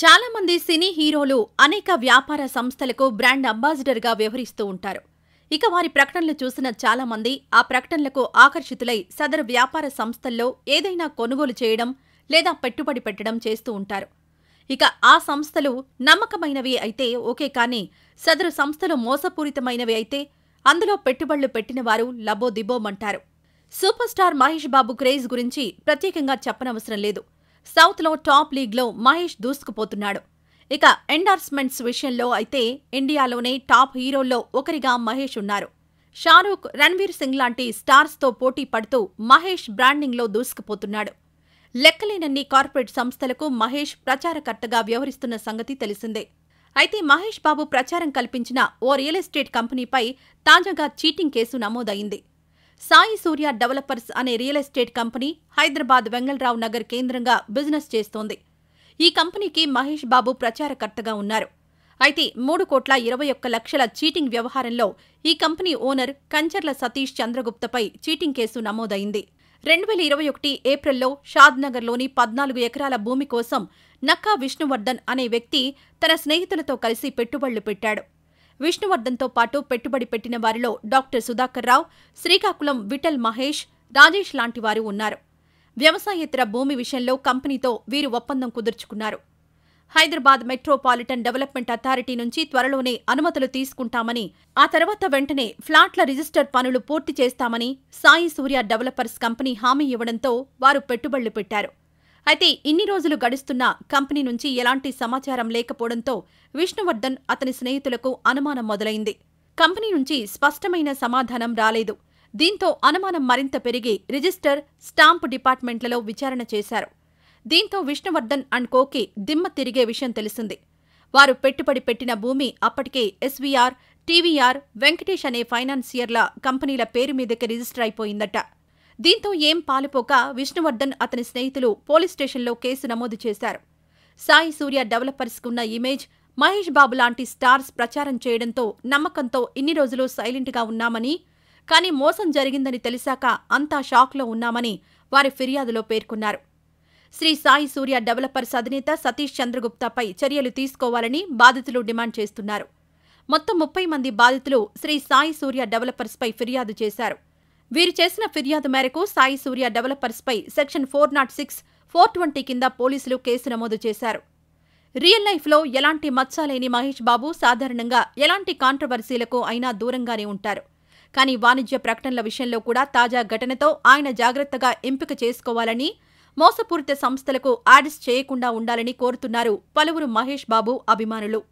చాలా మంది సినీ హీరోలు అనేక వ్యాపార సంస్థలకు బ్రాండ్ అంబాసిడర్గా వ్యవహరిస్తూ ఉంటారు ఇక వారి ప్రకటనలు చూసిన చాలా మంది ఆ ప్రకటనలకు ఆకర్షితులై సదరు వ్యాపార సంస్థల్లో ఏదైనా కొనుగోలు చేయడం లేదా పెట్టుబడి పెట్టడం చేస్తూ ఉంటారు ఇక ఆ సంస్థలు నమ్మకమైనవి అయితే ఓకే కానీ సదరు సంస్థలు మోసపూరితమైనవి అయితే అందులో పెట్టుబడులు పెట్టిన వారు లబోదిబోమంటారు super star Mahesh Babu craze గురించి ప్రత్యేకంగా చెప్పనవసరం లేదు సౌత్ లో టాప్ లీగ్లో మహేష్ దూసుకుపోతున్నాడు ఇక ఎండార్స్మెంట్స్ విషయంలో అయితే ఇండియాలోనే టాప్ హీరోల్లో ఒకరిగా మహేష్ ఉన్నారు షారూక్ రణ్వీర్ సింగ్ లాంటి స్టార్స్తో పోటీ పడుతూ మహేష్ బ్రాండింగ్లో దూసుకుపోతున్నాడు లెక్కలేనన్ని కార్పొరేట్ సంస్థలకు మహేష్ ప్రచారకర్తగా వ్యవహరిస్తున్న సంగతి తెలిసిందే అయితే మహేష్ బాబు ప్రచారం కల్పించిన ఓ రియల్ ఎస్టేట్ కంపెనీపై తాజాగా చీటింగ్ కేసు నమోదైంది సాయి సూర్య డెవలపర్స్ అనే real estate company Hyderabad Vengalrao Nagar కేంద్రంగా బిజినెస్ చేస్తోంది ఈ కంపెనీకి మహేష్ బాబు ప్రచారకర్తగా ఉన్నారు అయితే మూడు కోట్ల ఇరవై ఒక్క లక్షల చీటింగ్ వ్యవహారంలో ఈ కంపెనీ ఓనర్ కంచర్ల సతీష్ చంద్రగుప్తపై చీటింగ్ కేసు నమోదైంది రెండు వేల ఇరవై ఒకటి ఏప్రిల్లో షాద్నగర్లోని పద్నాలుగు ఎకరాల భూమి కోసం నక్కా విష్ణువర్ధన్ అనే వ్యక్తి తన స్నేహితులతో కలిసి పెట్టుబడులు పెట్టాడు విష్ణువర్ధన్తో పాటు పెట్టుబడి పెట్టిన వారిలో డాక్టర్ సుధాకర్ రావు శ్రీకాకుళం విఠల్ మహేష్ రాజేష్ లాంటి వారు ఉన్నారు వ్యవసాయేతర భూమి విషయంలో కంపెనీతో వీరు ఒప్పందం కుదుర్చుకున్నారు హైదరాబాద్ మెట్రోపాలిటన్ డెవలప్మెంట్ అథారిటీ నుంచి త్వరలోనే అనుమతులు తీసుకుంటామని ఆ తర్వాత వెంటనే ఫ్లాట్ల రిజిస్టర్ పనులు పూర్తి చేస్తామని సాయి సూర్య డెవలపర్స్ కంపెనీ హామీ ఇవ్వడంతో వారు పెట్టుబడులు పెట్టారు అయితే ఇన్ని రోజులు గడుస్తున్నా కంపెనీ నుంచి ఎలాంటి సమాచారం లేకపోవడంతో విష్ణువర్ధన్ అతని స్నేహితులకు అనుమానం మొదలైంది కంపెనీ నుంచి స్పష్టమైన సమాధానం రాలేదు దీంతో అనుమానం మరింత పెరిగి రిజిస్టర్ స్టాంప్ డిపార్ట్మెంట్లలో విచారణ చేశారు దీంతో విష్ణువర్ధన్ అండ్ కోకి దిమ్మ తిరిగే విషయం తెలిసింది వారు పెట్టుబడి పెట్టిన భూమి అప్పటికే ఎస్వీఆర్ టీవీఆర్ వెంకటేష్ అనే ఫైనాన్సియర్ల కంపెనీల పేరు మీదకి రిజిస్టర్ అయిపోయిందట దీంతో ఏం పాలుపోక విష్ణువర్ధన్ అతని స్నేహితులు పోలీస్ స్టేషన్లో కేసు నమోదు చేశారు సాయి సూర్య డెవలపర్స్ కున్న ఇమేజ్ మహేష్ బాబు లాంటి స్టార్స్ ప్రచారం చేయడంతో నమ్మకంతో ఇన్ని రోజులు సైలెంట్గా ఉన్నామని కానీ మోసం జరిగిందని తెలిసాక అంతా షాక్లో ఉన్నామని వారి ఫిర్యాదులో పేర్కొన్నారు శ్రీ సాయి సూర్య డెవలపర్స్ అధినేత సతీష్ చంద్రగుప్తపై చర్యలు తీసుకోవాలని బాధితులు డిమాండ్ చేస్తున్నారు మొత్తం ముప్పై మంది బాధితులు శ్రీ సాయి సూర్య డెవలపర్స్పై ఫిర్యాదు చేశారు వీరు చేసిన ఫిర్యాదు మేరకు సాయి సూర్య డెవలపర్స్పై section four not six four twenty కింద పోలీసులు కేసు నమోదు చేశారు రియల్ లైఫ్లో ఎలాంటి మత్సాలేని మహేష్ బాబు సాధారణంగా ఎలాంటి కాంట్రవర్సీలకు అయినా దూరంగానే ఉంటారు కానీ వాణిజ్య ప్రకటనల విషయంలో కూడా తాజా ఘటనతో ఆయన జాగ్రత్తగా ఎంపిక చేసుకోవాలని మోసపూరిత సంస్థలకు యాడ్స్ చేయకుండా ఉండాలని కోరుతున్నారు పలువురు మహేష్ బాబు అభిమానులు